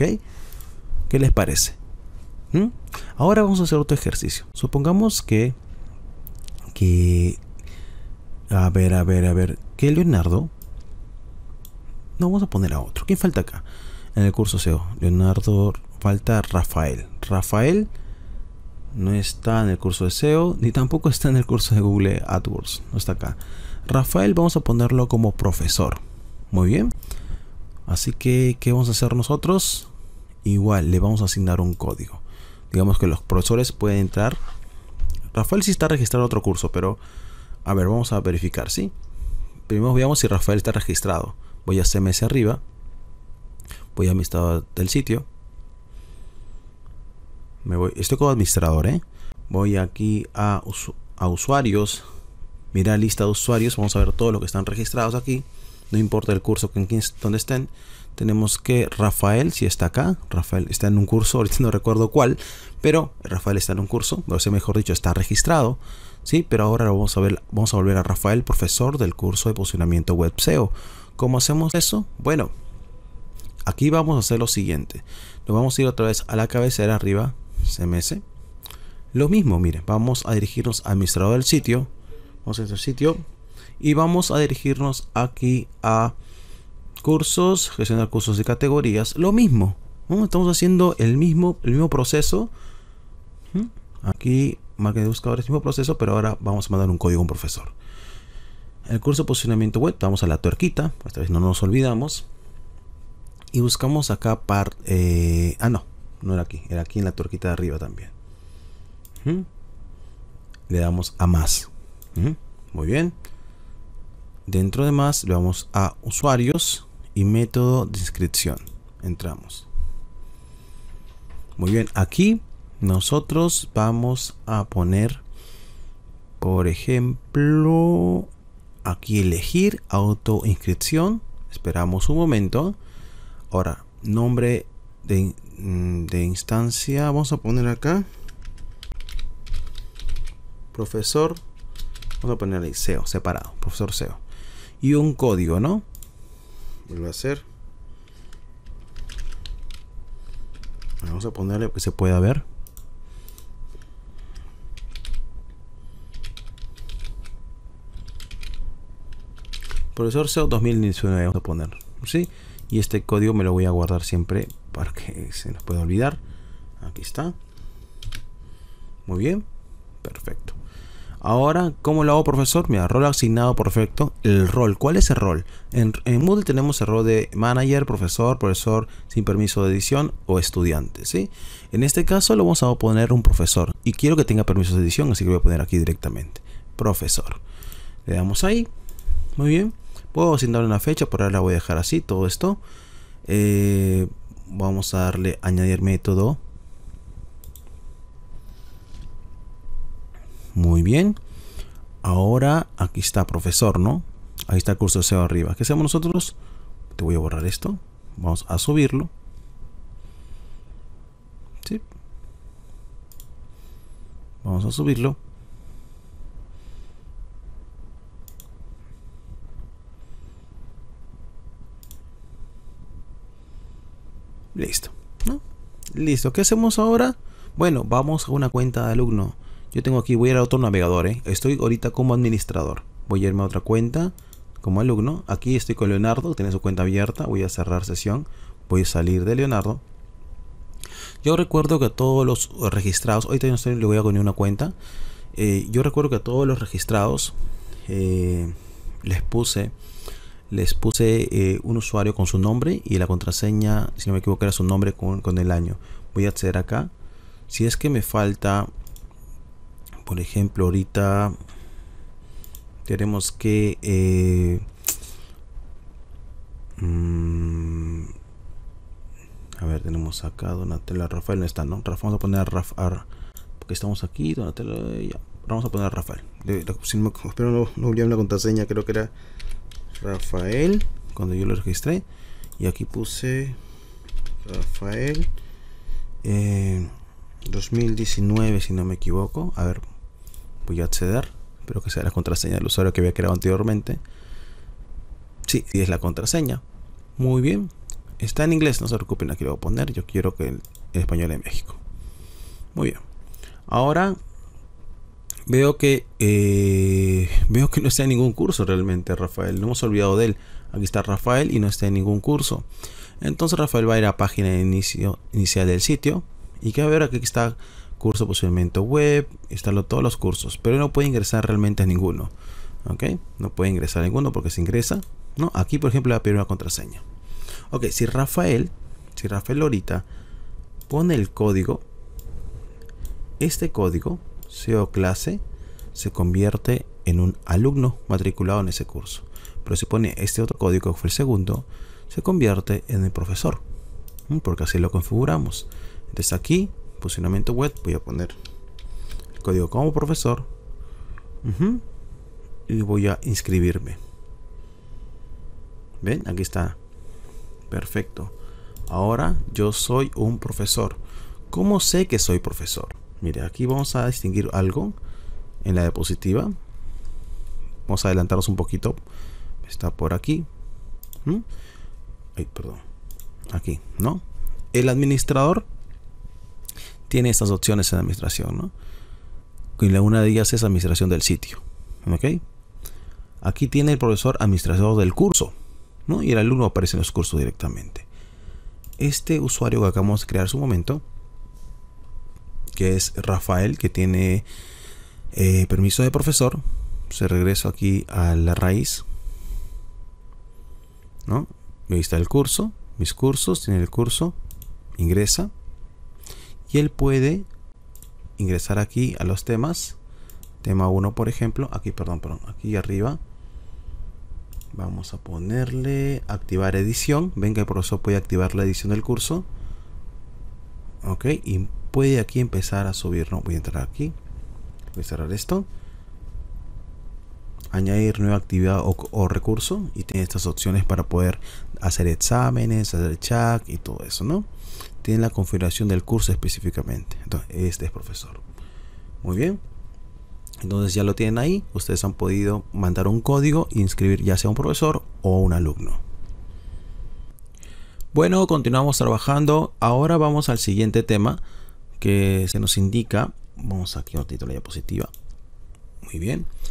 ¿Ok? ¿Qué les parece? ¿Mm? Ahora vamos a hacer otro ejercicio. Supongamos que... que... A ver, a ver, a ver. ¿Qué Leonardo... No, vamos a poner a otro. ¿Quién falta acá? En el curso SEO. Leonardo... Falta Rafael. Rafael no está en el curso de SEO ni tampoco está en el curso de Google AdWords. No está acá. Rafael vamos a ponerlo como profesor. Muy bien. Así que, ¿qué vamos a hacer nosotros? igual le vamos a asignar un código. Digamos que los profesores pueden entrar. Rafael sí está registrado en otro curso, pero a ver, vamos a verificar, ¿sí? Primero veamos si Rafael está registrado. Voy a CMS arriba. Voy a mi estado del sitio. Me voy, estoy como administrador, ¿eh? Voy aquí a, usuarios. Mira lista de usuarios. Vamos a ver todos los que están registrados aquí. No importa el curso que donde estén tenemos que Rafael, si está acá, Rafael está en un curso, ahorita no recuerdo cuál, pero Rafael está en un curso, o sea, mejor dicho, está registrado, ¿sí? Pero ahora vamos a, ver, vamos a volver a Rafael, profesor del curso de posicionamiento web SEO. ¿Cómo hacemos eso? Bueno, aquí vamos a hacer lo siguiente. Nos vamos a ir otra vez a la cabecera arriba, CMS. Lo mismo, miren, vamos a dirigirnos al administrador del sitio. Vamos a este sitio. Y vamos a dirigirnos aquí a cursos, gestionar cursos de categorías, lo mismo. Estamos haciendo el mismo, el mismo proceso. ¿Mm? Aquí, marca de buscadores, mismo proceso, pero ahora vamos a mandar un código a un profesor. El curso posicionamiento web, vamos a la tuerquita, esta vez no nos olvidamos. Y buscamos acá eh, ah, no, no era aquí, era aquí en la tuerquita de arriba también. ¿Mm? Le damos a más. ¿Mm? Muy bien. Dentro de más le vamos a usuarios y método de inscripción. Entramos. Muy bien, aquí nosotros vamos a poner, por ejemplo, aquí elegir auto inscripción Esperamos un momento. Ahora, nombre de, mm, de instancia, vamos a poner acá. Profesor, vamos a poner ahí SEO, separado, profesor SEO. Y un código, ¿no? vuelvo a hacer vamos a ponerle que se pueda ver profesor SEO 2019 vamos a poner ¿sí? y este código me lo voy a guardar siempre para que se nos pueda olvidar aquí está muy bien perfecto Ahora, ¿cómo lo hago, profesor? Mira, rol asignado perfecto. El rol, ¿cuál es el rol? En, Moodle tenemos el rol de manager, profesor, profesor sin permiso de edición o estudiante, ¿sí? En este caso lo vamos a poner un profesor y quiero que tenga permiso de edición, así que voy a poner aquí directamente, profesor. Le damos ahí, muy bien. Puedo asignarle una fecha, por ahora la voy a dejar así, todo esto. Eh, vamos a darle añadir método Muy bien. Ahora aquí está profesor, ¿no? Ahí está el curso SEO arriba. ¿Qué hacemos nosotros? Te voy a borrar esto. Vamos a subirlo. Sí. Vamos a subirlo. Listo. ¿no? Listo. ¿Qué hacemos ahora? Bueno, vamos a una cuenta de alumno. Yo tengo aquí, voy a ir a otro navegador, ¿eh? Estoy ahorita como administrador. Voy a irme a otra cuenta, como alumno. Aquí estoy con Leonardo, tiene su cuenta abierta. Voy a cerrar sesión. Voy a salir de Leonardo. Yo recuerdo que a todos los registrados, ahorita no estoy, le voy a poner una cuenta. Eh, yo recuerdo que a todos los registrados eh, les puse les puse un usuario con su nombre y la contraseña, si no me equivoco, era su nombre con, con el año. Voy a acceder acá. Si es que me falta por ejemplo ahorita tenemos que eh, mm, a ver tenemos acá Donatella Rafael no está no Rafa, vamos a poner a Rafa porque estamos aquí Donatella vamos a poner a Rafael espero no, no la contraseña creo que era Rafael cuando yo lo registré y aquí puse Rafael 2019 eh, si no me equivoco a ver voy a acceder. Espero que sea la contraseña del usuario que había creado anteriormente. Sí, y es la contraseña. Muy bien. Está en inglés, no se preocupen, aquí lo voy a poner. Yo quiero que el, español en México. Muy bien. Ahora veo que eh, veo que no está en ningún curso realmente Rafael. No hemos olvidado de él. Aquí está Rafael y no está en ningún curso. Entonces Rafael va a ir a página de inicio, inicial del sitio. Y que a ver aquí está curso posiblemente web, instaló todos los cursos, pero no puede ingresar realmente a ninguno. ¿Ok? No puede ingresar a ninguno porque se ingresa. ¿no? Aquí, por ejemplo, le va a pedir una contraseña. Ok, si Rafael, si Rafael ahorita pone el código, este código, SEO clase, se convierte en un alumno matriculado en ese curso. Pero si pone este otro código que fue el segundo, se convierte en el profesor, porque así lo configuramos. Entonces aquí posicionamiento web, voy a poner el código como profesor y voy a inscribirme. ¿Ven? Aquí está. Perfecto. Ahora yo soy un profesor. ¿Cómo sé que soy profesor? Mire, aquí vamos a distinguir algo en la diapositiva. Vamos a adelantarnos un poquito. Está por aquí. ¿Mm? perdón. Aquí, ¿no? El administrador tiene estas opciones en administración, ¿no? Y una de ellas es administración del sitio, ¿ok? Aquí tiene el profesor administrador del curso, ¿no? Y el alumno aparece en los cursos directamente. Este usuario que acabamos de crear su su momento, que es Rafael, que tiene eh, permiso de profesor, se regresa aquí a la raíz, ¿no? Ahí está el curso, mis cursos, tiene el curso, ingresa, y él puede ingresar aquí a los temas tema 1 por ejemplo aquí perdón perdón aquí arriba vamos a ponerle activar edición venga que el profesor puede activar la edición del curso ok y puede aquí empezar a subir no voy a entrar aquí voy a cerrar esto añadir nueva actividad o, recurso y tiene estas opciones para poder hacer exámenes, hacer chat y todo eso, ¿no? Tiene la configuración del curso específicamente. Entonces, este es profesor. Muy bien. Entonces ya lo tienen ahí, ustedes han podido mandar un código e inscribir ya sea un profesor o un alumno. Bueno, continuamos trabajando. Ahora vamos al siguiente tema que se nos indica. Vamos aquí a título diapositiva. Muy bien.